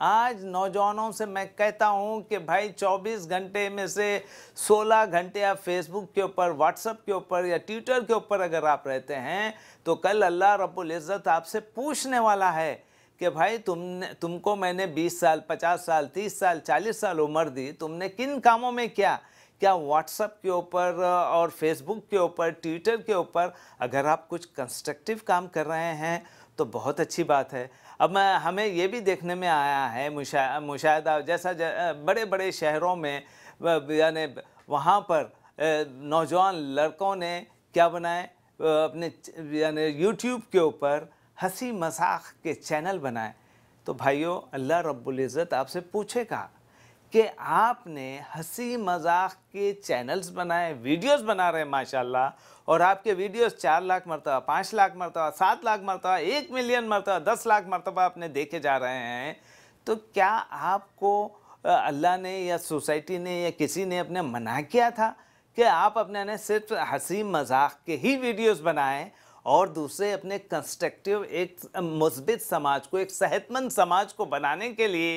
आज नौजवानों से मैं कहता हूं कि भाई 24 घंटे में से 16 घंटे आप फेसबुक के ऊपर व्हाट्सएप के ऊपर या ट्विटर के ऊपर अगर आप रहते हैं तो कल अल्लाह रब्बुल इज़्ज़त आपसे पूछने वाला है कि भाई तुमने तुमको मैंने 20 साल 50 साल 30 साल 40 साल उम्र दी तुमने किन कामों में क्या क्या व्हाट्सअप के ऊपर और फेसबुक के ऊपर ट्विटर के ऊपर अगर आप कुछ कंस्ट्रक्टिव काम कर रहे हैं तो बहुत अच्छी बात है अब हमें ये भी देखने में आया है मुशा मुशाह जैसा बड़े बड़े शहरों में यानी वहाँ पर नौजवान लड़कों ने क्या बनाए अपने यानी यूट्यूब के ऊपर हंसी मजाक के चैनल बनाए तो भाइयों अल्लाह रब्बुल इज़्ज़त आपसे पूछेगा कि आपने हंसी मजाक के चैनल्स बनाए वीडियोस बना रहे हैं माशाल्लाह और आपके वीडियोस चार लाख मरतबा पाँच लाख मरतबा सात लाख मरतबा एक मिलियन मरतबा दस लाख मरतबा आपने देखे जा रहे हैं तो क्या आपको अल्लाह ने या सोसाइटी ने या किसी ने अपने मना किया था कि आप अपने ने सिर्फ हंसी मजाक के ही वीडियोज़ बनाएँ और दूसरे अपने कंस्ट्रक्टिव एक मुस्बित समाज को एक सेहतमंद समाज को बनाने के लिए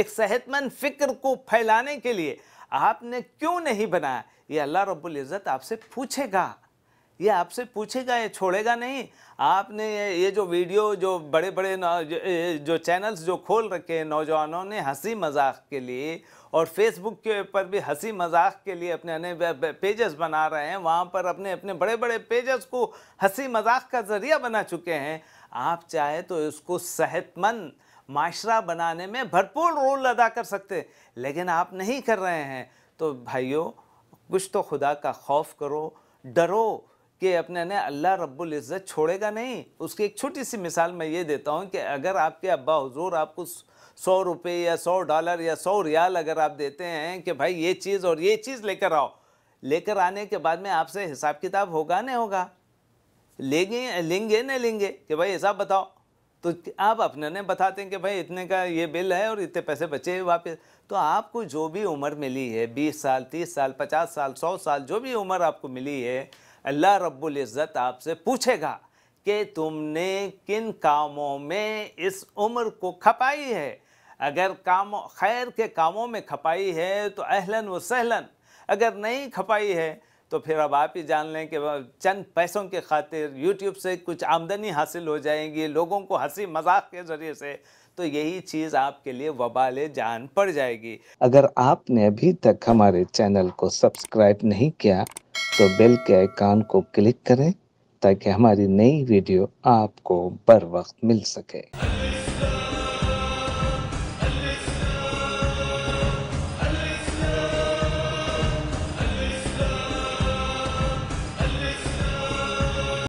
एक सेहतमंद फिक्र को फैलाने के लिए आपने क्यों नहीं बनाया ये अल्लाह रब्बुल इज़्ज़त आपसे पूछेगा ये आपसे पूछेगा ये छोड़ेगा नहीं आपने ये जो वीडियो जो बड़े बड़े जो चैनल्स जो खोल रखे हैं नौजवानों ने हंसी मजाक के लिए और फेसबुक के ऊपर भी हंसी मजाक के लिए अपने अपने पेजेस बना रहे हैं वहाँ पर अपने अपने बड़े बड़े पेजेस को हंसी मजाक का ज़रिया बना चुके हैं आप चाहे तो इसको सेहतमंद माशरा बनाने में भरपूर रोल अदा कर सकते लेकिन आप नहीं कर रहे हैं तो भाइयों कुछ तो खुदा का खौफ करो डरो कि अपने ने अल्लाह रब्बुल इज़्ज़त छोड़ेगा नहीं उसकी एक छोटी सी मिसाल मैं ये देता हूँ कि अगर आपके अब्बा हजूर आपको सौ रुपये या सौ डॉलर या सौ रियाल अगर आप देते हैं कि भाई ये चीज़ और ये चीज़ लेकर आओ लेकर आने के बाद में आपसे हिसाब किताब होगा नहीं होगा लेंगे लेंगे नहीं लेंगे कि भाई हिसाब बताओ तो आप अपने ने बताते हैं कि भाई इतने का ये बिल है और इतने पैसे बचे हैं वापस तो आपको जो भी उम्र मिली है बीस साल तीस साल पचास साल सौ साल जो भी उम्र आपको मिली है अल्लाह रब्बुल इज़्ज़त आपसे पूछेगा कि तुमने किन कामों में इस उम्र को खपाई है अगर काम खैर के कामों में खपाई है तो अहलन व सहलन अगर नहीं खपाई है तो फिर अब आप ही जान लें कि चंद पैसों के खातिर यूट्यूब से कुछ आमदनी हासिल हो जाएगी लोगों को हंसी मजाक के ज़रिए से तो यही चीज़ आपके लिए वबाल जान पड़ जाएगी अगर आपने अभी तक हमारे चैनल को सब्सक्राइब नहीं किया तो बेल के आइकान को क्लिक करें ताकि हमारी नई वीडियो आपको बर वक्त मिल सके